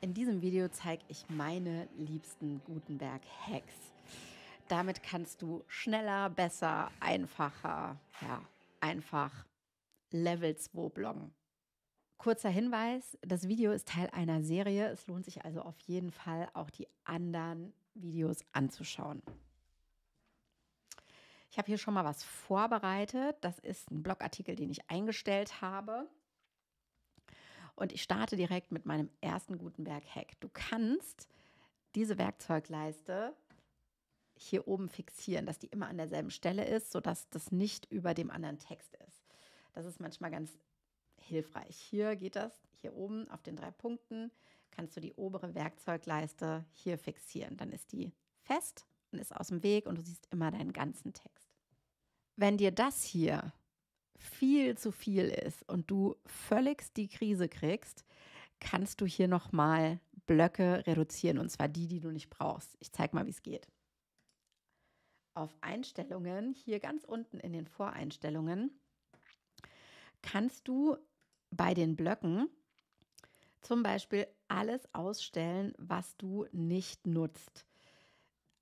In diesem Video zeige ich meine liebsten Gutenberg-Hacks. Damit kannst du schneller, besser, einfacher, ja, einfach Level 2 bloggen. Kurzer Hinweis, das Video ist Teil einer Serie. Es lohnt sich also auf jeden Fall, auch die anderen Videos anzuschauen. Ich habe hier schon mal was vorbereitet. Das ist ein Blogartikel, den ich eingestellt habe. Und ich starte direkt mit meinem ersten Gutenberg-Hack. Du kannst diese Werkzeugleiste hier oben fixieren, dass die immer an derselben Stelle ist, sodass das nicht über dem anderen Text ist. Das ist manchmal ganz hilfreich. Hier geht das, hier oben auf den drei Punkten kannst du die obere Werkzeugleiste hier fixieren. Dann ist die fest und ist aus dem Weg und du siehst immer deinen ganzen Text. Wenn dir das hier viel zu viel ist und du völlig die Krise kriegst, kannst du hier nochmal Blöcke reduzieren und zwar die, die du nicht brauchst. Ich zeige mal, wie es geht. Auf Einstellungen, hier ganz unten in den Voreinstellungen, kannst du bei den Blöcken zum Beispiel alles ausstellen, was du nicht nutzt.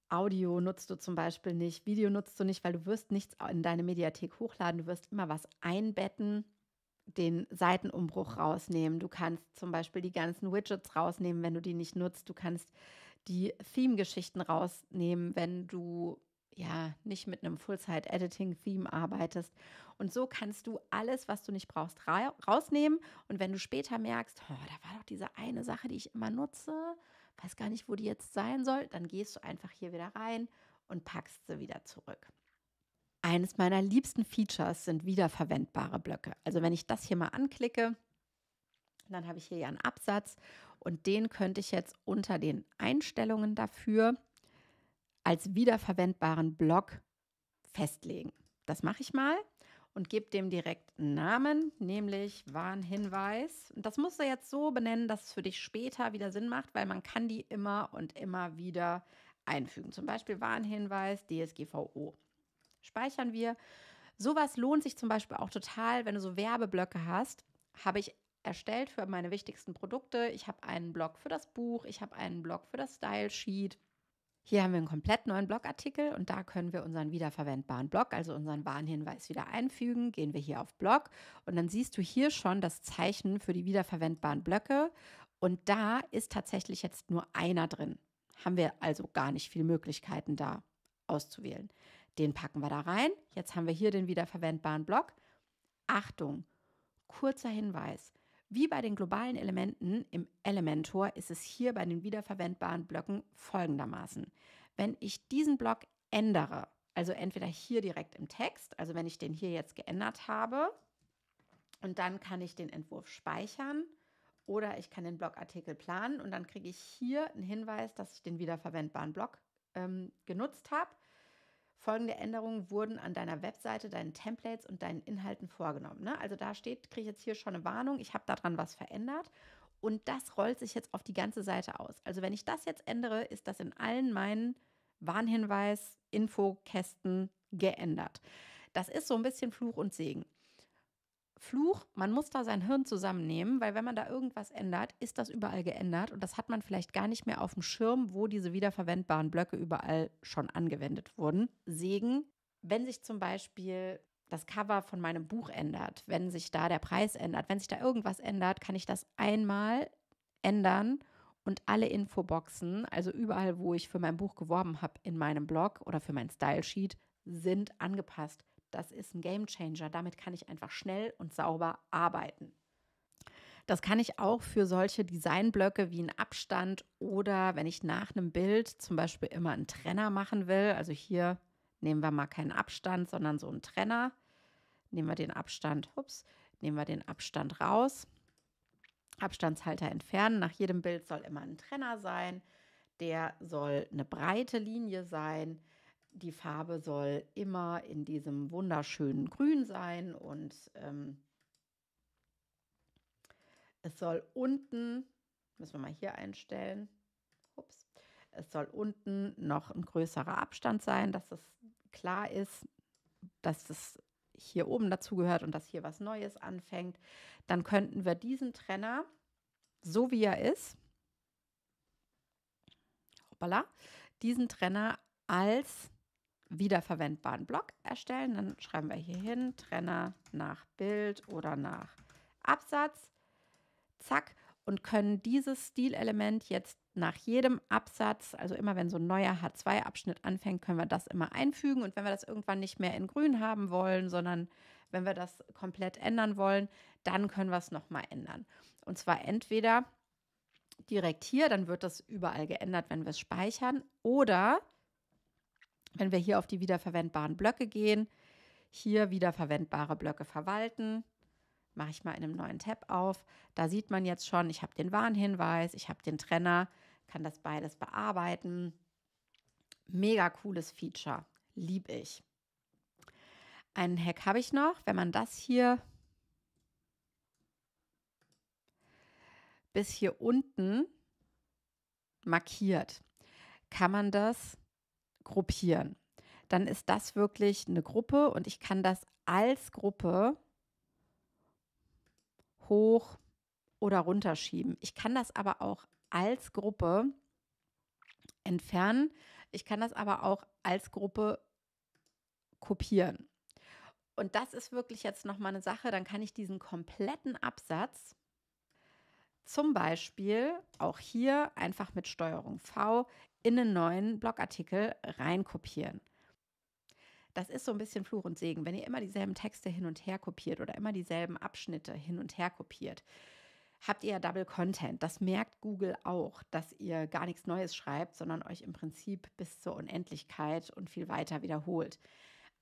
Audio nutzt du zum Beispiel nicht, Video nutzt du nicht, weil du wirst nichts in deine Mediathek hochladen, du wirst immer was einbetten, den Seitenumbruch rausnehmen, du kannst zum Beispiel die ganzen Widgets rausnehmen, wenn du die nicht nutzt, du kannst die Theme-Geschichten rausnehmen, wenn du ja nicht mit einem Full-Site-Editing-Theme arbeitest. Und so kannst du alles, was du nicht brauchst, ra rausnehmen. Und wenn du später merkst, oh, da war doch diese eine Sache, die ich immer nutze, weiß gar nicht, wo die jetzt sein soll, dann gehst du einfach hier wieder rein und packst sie wieder zurück. Eines meiner liebsten Features sind wiederverwendbare Blöcke. Also wenn ich das hier mal anklicke, dann habe ich hier ja einen Absatz und den könnte ich jetzt unter den Einstellungen dafür als wiederverwendbaren Block festlegen. Das mache ich mal und gebe dem direkt einen Namen, nämlich Warnhinweis. das musst du jetzt so benennen, dass es für dich später wieder Sinn macht, weil man kann die immer und immer wieder einfügen. Zum Beispiel Warnhinweis DSGVO. Speichern wir. Sowas lohnt sich zum Beispiel auch total, wenn du so Werbeblöcke hast. Habe ich erstellt für meine wichtigsten Produkte. Ich habe einen Blog für das Buch, ich habe einen Blog für das Style Sheet. Hier haben wir einen komplett neuen Blogartikel und da können wir unseren wiederverwendbaren Blog, also unseren Warnhinweis wieder einfügen. Gehen wir hier auf Blog und dann siehst du hier schon das Zeichen für die wiederverwendbaren Blöcke und da ist tatsächlich jetzt nur einer drin. Haben wir also gar nicht viele Möglichkeiten da auszuwählen. Den packen wir da rein. Jetzt haben wir hier den wiederverwendbaren Block. Achtung, kurzer Hinweis. Wie bei den globalen Elementen im Elementor ist es hier bei den wiederverwendbaren Blöcken folgendermaßen. Wenn ich diesen Block ändere, also entweder hier direkt im Text, also wenn ich den hier jetzt geändert habe, und dann kann ich den Entwurf speichern oder ich kann den Blogartikel planen und dann kriege ich hier einen Hinweis, dass ich den wiederverwendbaren Block ähm, genutzt habe folgende Änderungen wurden an deiner Webseite, deinen Templates und deinen Inhalten vorgenommen. Ne? Also da steht, kriege ich jetzt hier schon eine Warnung, ich habe daran was verändert. Und das rollt sich jetzt auf die ganze Seite aus. Also wenn ich das jetzt ändere, ist das in allen meinen Warnhinweis, Infokästen geändert. Das ist so ein bisschen Fluch und Segen. Fluch, man muss da sein Hirn zusammennehmen, weil wenn man da irgendwas ändert, ist das überall geändert und das hat man vielleicht gar nicht mehr auf dem Schirm, wo diese wiederverwendbaren Blöcke überall schon angewendet wurden. Segen, wenn sich zum Beispiel das Cover von meinem Buch ändert, wenn sich da der Preis ändert, wenn sich da irgendwas ändert, kann ich das einmal ändern und alle Infoboxen, also überall, wo ich für mein Buch geworben habe in meinem Blog oder für mein Style Sheet, sind angepasst. Das ist ein Game Changer. Damit kann ich einfach schnell und sauber arbeiten. Das kann ich auch für solche Designblöcke wie einen Abstand oder wenn ich nach einem Bild zum Beispiel immer einen Trenner machen will. Also hier nehmen wir mal keinen Abstand, sondern so einen Trenner. Nehmen wir den Abstand, ups, nehmen wir den Abstand raus. Abstandshalter entfernen. Nach jedem Bild soll immer ein Trenner sein. Der soll eine breite Linie sein die Farbe soll immer in diesem wunderschönen Grün sein und ähm, es soll unten, müssen wir mal hier einstellen, ups, es soll unten noch ein größerer Abstand sein, dass es klar ist, dass es hier oben dazu gehört und dass hier was Neues anfängt. Dann könnten wir diesen Trenner, so wie er ist, hoppala, diesen Trenner als wiederverwendbaren Block erstellen. Dann schreiben wir hier hin, Trenner nach Bild oder nach Absatz. Zack. Und können dieses Stilelement jetzt nach jedem Absatz, also immer wenn so ein neuer H2-Abschnitt anfängt, können wir das immer einfügen. Und wenn wir das irgendwann nicht mehr in grün haben wollen, sondern wenn wir das komplett ändern wollen, dann können wir es nochmal ändern. Und zwar entweder direkt hier, dann wird das überall geändert, wenn wir es speichern, oder wenn wir hier auf die wiederverwendbaren Blöcke gehen, hier wiederverwendbare Blöcke verwalten, mache ich mal in einem neuen Tab auf. Da sieht man jetzt schon, ich habe den Warnhinweis, ich habe den Trenner, kann das beides bearbeiten. Mega cooles Feature, lieb ich. Einen Hack habe ich noch, wenn man das hier bis hier unten markiert, kann man das gruppieren. Dann ist das wirklich eine Gruppe und ich kann das als Gruppe hoch oder runterschieben. Ich kann das aber auch als Gruppe entfernen. Ich kann das aber auch als Gruppe kopieren. Und das ist wirklich jetzt nochmal eine Sache, dann kann ich diesen kompletten Absatz zum Beispiel auch hier einfach mit Steuerung V in einen neuen Blogartikel reinkopieren. Das ist so ein bisschen Fluch und Segen, wenn ihr immer dieselben Texte hin und her kopiert oder immer dieselben Abschnitte hin und her kopiert. Habt ihr ja Double Content? Das merkt Google auch, dass ihr gar nichts Neues schreibt, sondern euch im Prinzip bis zur Unendlichkeit und viel weiter wiederholt.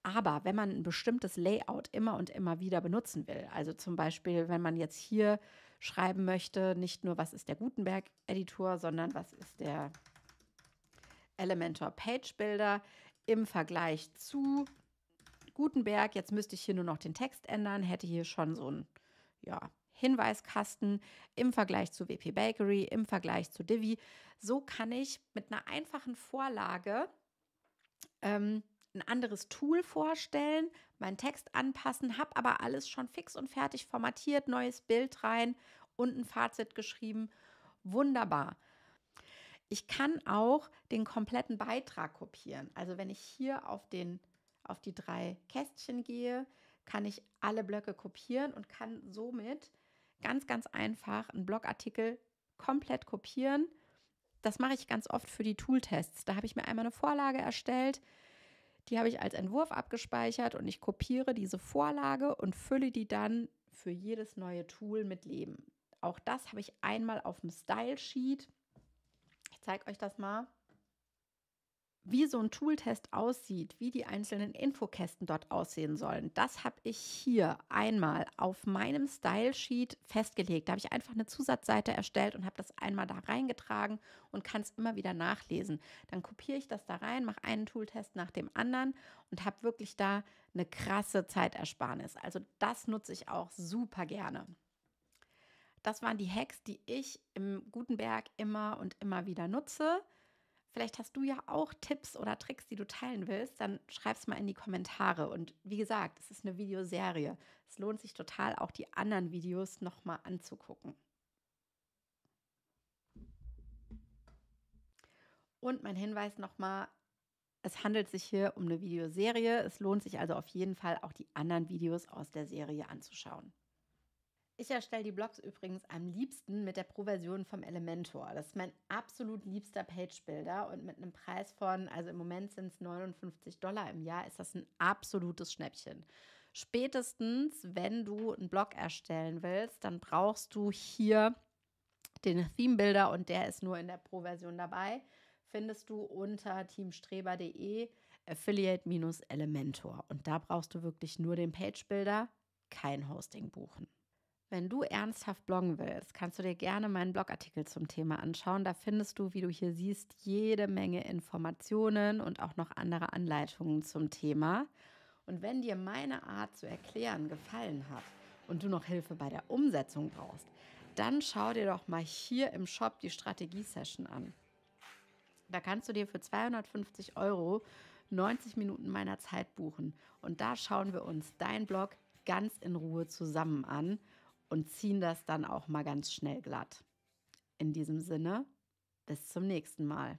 Aber wenn man ein bestimmtes Layout immer und immer wieder benutzen will, also zum Beispiel, wenn man jetzt hier schreiben möchte, nicht nur was ist der Gutenberg-Editor, sondern was ist der Elementor Page Builder im Vergleich zu Gutenberg. Jetzt müsste ich hier nur noch den Text ändern, hätte hier schon so ein ja, Hinweiskasten im Vergleich zu WP Bakery, im Vergleich zu Divi. So kann ich mit einer einfachen Vorlage ähm, ein anderes Tool vorstellen, meinen Text anpassen, habe aber alles schon fix und fertig formatiert, neues Bild rein und ein Fazit geschrieben. Wunderbar. Ich kann auch den kompletten Beitrag kopieren. Also wenn ich hier auf, den, auf die drei Kästchen gehe, kann ich alle Blöcke kopieren und kann somit ganz, ganz einfach einen Blogartikel komplett kopieren. Das mache ich ganz oft für die Tooltests. Da habe ich mir einmal eine Vorlage erstellt, die habe ich als Entwurf abgespeichert und ich kopiere diese Vorlage und fülle die dann für jedes neue Tool mit Leben. Auch das habe ich einmal auf dem Style Sheet. Ich zeige euch das mal wie so ein Tooltest aussieht, wie die einzelnen Infokästen dort aussehen sollen, das habe ich hier einmal auf meinem Stylesheet festgelegt. Da habe ich einfach eine Zusatzseite erstellt und habe das einmal da reingetragen und kann es immer wieder nachlesen. Dann kopiere ich das da rein, mache einen Tooltest nach dem anderen und habe wirklich da eine krasse Zeitersparnis. Also das nutze ich auch super gerne. Das waren die Hacks, die ich im Gutenberg immer und immer wieder nutze. Vielleicht hast du ja auch Tipps oder Tricks, die du teilen willst, dann schreib es mal in die Kommentare. Und wie gesagt, es ist eine Videoserie. Es lohnt sich total, auch die anderen Videos nochmal anzugucken. Und mein Hinweis nochmal, es handelt sich hier um eine Videoserie. Es lohnt sich also auf jeden Fall, auch die anderen Videos aus der Serie anzuschauen. Ich erstelle die Blogs übrigens am liebsten mit der Pro-Version vom Elementor. Das ist mein absolut liebster Page-Builder und mit einem Preis von, also im Moment sind es 59 Dollar im Jahr, ist das ein absolutes Schnäppchen. Spätestens, wenn du einen Blog erstellen willst, dann brauchst du hier den Theme-Builder und der ist nur in der Pro-Version dabei. Findest du unter teamstreber.de Affiliate-Elementor und da brauchst du wirklich nur den Page-Builder, kein Hosting buchen. Wenn du ernsthaft bloggen willst, kannst du dir gerne meinen Blogartikel zum Thema anschauen. Da findest du, wie du hier siehst, jede Menge Informationen und auch noch andere Anleitungen zum Thema. Und wenn dir meine Art zu erklären gefallen hat und du noch Hilfe bei der Umsetzung brauchst, dann schau dir doch mal hier im Shop die Strategie-Session an. Da kannst du dir für 250 Euro 90 Minuten meiner Zeit buchen. Und da schauen wir uns dein Blog ganz in Ruhe zusammen an und ziehen das dann auch mal ganz schnell glatt. In diesem Sinne, bis zum nächsten Mal.